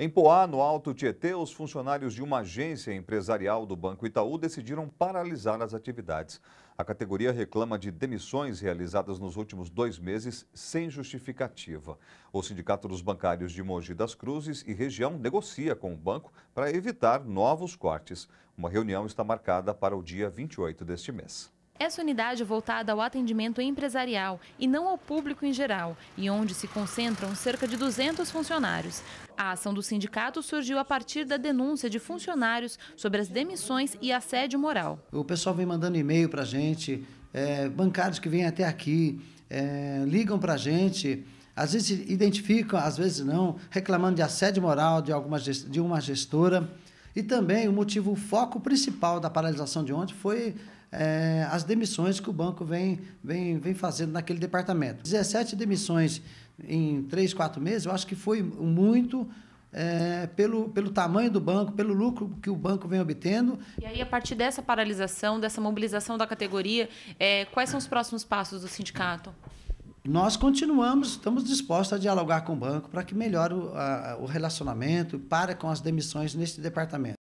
Em Poá, no Alto Tietê, os funcionários de uma agência empresarial do Banco Itaú decidiram paralisar as atividades. A categoria reclama de demissões realizadas nos últimos dois meses sem justificativa. O Sindicato dos Bancários de Mogi das Cruzes e região negocia com o banco para evitar novos cortes. Uma reunião está marcada para o dia 28 deste mês. Essa unidade é voltada ao atendimento empresarial e não ao público em geral, e onde se concentram cerca de 200 funcionários. A ação do sindicato surgiu a partir da denúncia de funcionários sobre as demissões e assédio moral. O pessoal vem mandando e-mail para a gente, é, bancários que vêm até aqui, é, ligam para a gente, às vezes identificam, às vezes não, reclamando de assédio moral de, alguma, de uma gestora. E também o motivo, o foco principal da paralisação de ontem foi é, as demissões que o banco vem, vem, vem fazendo naquele departamento. 17 demissões em 3, 4 meses, eu acho que foi muito é, pelo, pelo tamanho do banco, pelo lucro que o banco vem obtendo. E aí, a partir dessa paralisação, dessa mobilização da categoria, é, quais são os próximos passos do sindicato? nós continuamos, estamos dispostos a dialogar com o banco para que melhore o, a, o relacionamento pare com as demissões neste departamento.